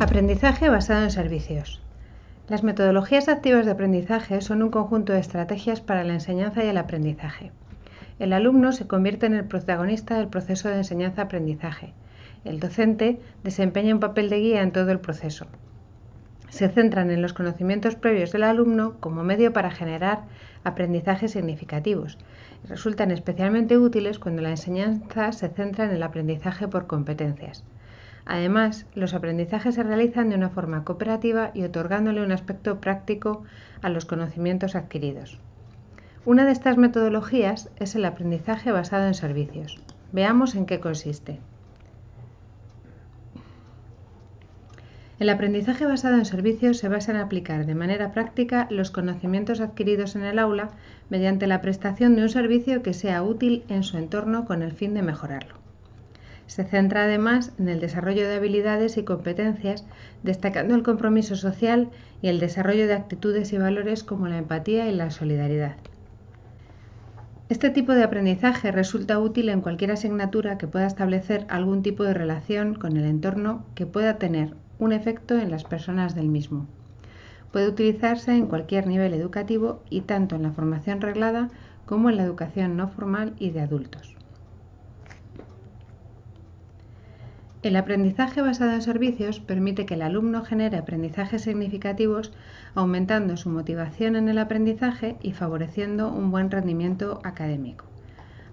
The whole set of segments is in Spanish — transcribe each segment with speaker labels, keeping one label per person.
Speaker 1: Aprendizaje basado en servicios. Las metodologías activas de aprendizaje son un conjunto de estrategias para la enseñanza y el aprendizaje. El alumno se convierte en el protagonista del proceso de enseñanza-aprendizaje. El docente desempeña un papel de guía en todo el proceso. Se centran en los conocimientos previos del alumno como medio para generar aprendizajes significativos. Resultan especialmente útiles cuando la enseñanza se centra en el aprendizaje por competencias. Además, los aprendizajes se realizan de una forma cooperativa y otorgándole un aspecto práctico a los conocimientos adquiridos. Una de estas metodologías es el aprendizaje basado en servicios. Veamos en qué consiste. El aprendizaje basado en servicios se basa en aplicar de manera práctica los conocimientos adquiridos en el aula mediante la prestación de un servicio que sea útil en su entorno con el fin de mejorarlo. Se centra además en el desarrollo de habilidades y competencias, destacando el compromiso social y el desarrollo de actitudes y valores como la empatía y la solidaridad. Este tipo de aprendizaje resulta útil en cualquier asignatura que pueda establecer algún tipo de relación con el entorno que pueda tener un efecto en las personas del mismo. Puede utilizarse en cualquier nivel educativo y tanto en la formación reglada como en la educación no formal y de adultos. El aprendizaje basado en servicios permite que el alumno genere aprendizajes significativos, aumentando su motivación en el aprendizaje y favoreciendo un buen rendimiento académico.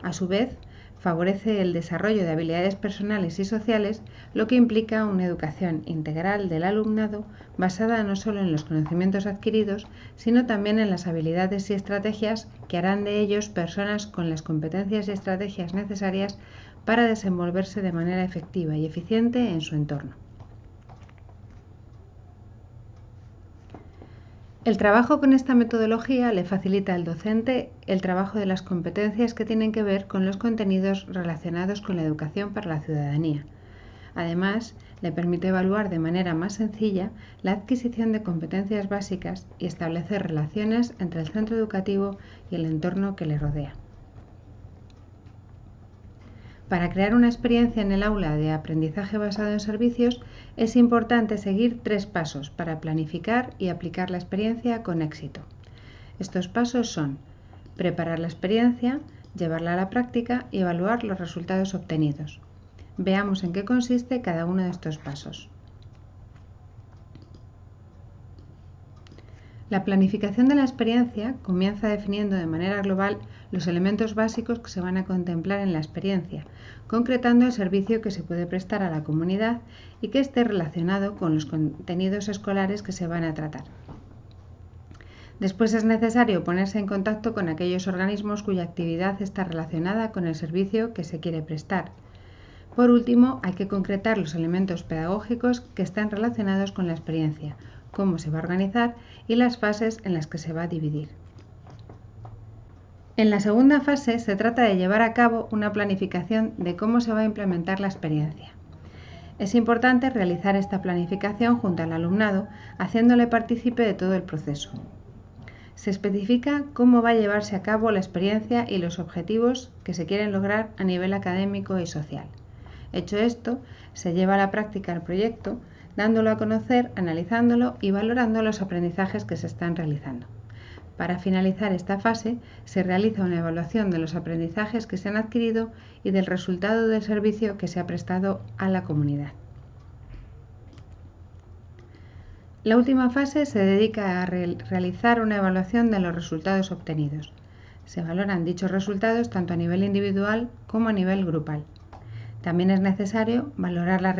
Speaker 1: A su vez, favorece el desarrollo de habilidades personales y sociales, lo que implica una educación integral del alumnado basada no solo en los conocimientos adquiridos, sino también en las habilidades y estrategias que harán de ellos personas con las competencias y estrategias necesarias para desenvolverse de manera efectiva y eficiente en su entorno. El trabajo con esta metodología le facilita al docente el trabajo de las competencias que tienen que ver con los contenidos relacionados con la educación para la ciudadanía. Además, le permite evaluar de manera más sencilla la adquisición de competencias básicas y establecer relaciones entre el centro educativo y el entorno que le rodea. Para crear una experiencia en el aula de aprendizaje basado en servicios, es importante seguir tres pasos para planificar y aplicar la experiencia con éxito. Estos pasos son preparar la experiencia, llevarla a la práctica y evaluar los resultados obtenidos. Veamos en qué consiste cada uno de estos pasos. La planificación de la experiencia comienza definiendo de manera global los elementos básicos que se van a contemplar en la experiencia, concretando el servicio que se puede prestar a la comunidad y que esté relacionado con los contenidos escolares que se van a tratar. Después es necesario ponerse en contacto con aquellos organismos cuya actividad está relacionada con el servicio que se quiere prestar. Por último, hay que concretar los elementos pedagógicos que están relacionados con la experiencia, cómo se va a organizar y las fases en las que se va a dividir. En la segunda fase se trata de llevar a cabo una planificación de cómo se va a implementar la experiencia. Es importante realizar esta planificación junto al alumnado, haciéndole partícipe de todo el proceso. Se especifica cómo va a llevarse a cabo la experiencia y los objetivos que se quieren lograr a nivel académico y social. Hecho esto, se lleva a la práctica el proyecto dándolo a conocer, analizándolo y valorando los aprendizajes que se están realizando. Para finalizar esta fase, se realiza una evaluación de los aprendizajes que se han adquirido y del resultado del servicio que se ha prestado a la comunidad. La última fase se dedica a realizar una evaluación de los resultados obtenidos. Se valoran dichos resultados tanto a nivel individual como a nivel grupal, también es necesario valorar la,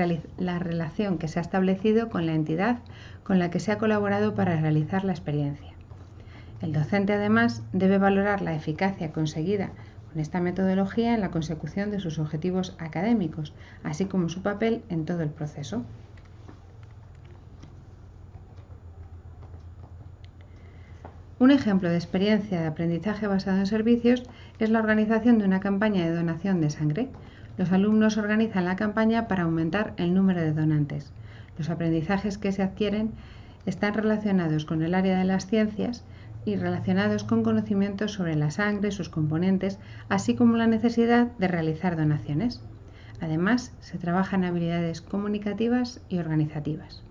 Speaker 1: relación que se ha establecido con la entidad con la que se ha colaborado para realizar la experiencia. El docente además debe valorar la eficacia conseguida con esta metodología en la consecución de sus objetivos académicos, así como su papel en todo el proceso. Un ejemplo de experiencia de aprendizaje basado en servicios es la organización de una campaña de donación de sangre los alumnos organizan la campaña para aumentar el número de donantes. Los aprendizajes que se adquieren están relacionados con el área de las ciencias y relacionados con conocimientos sobre la sangre, sus componentes, así como la necesidad de realizar donaciones. Además, se trabajan habilidades comunicativas y organizativas.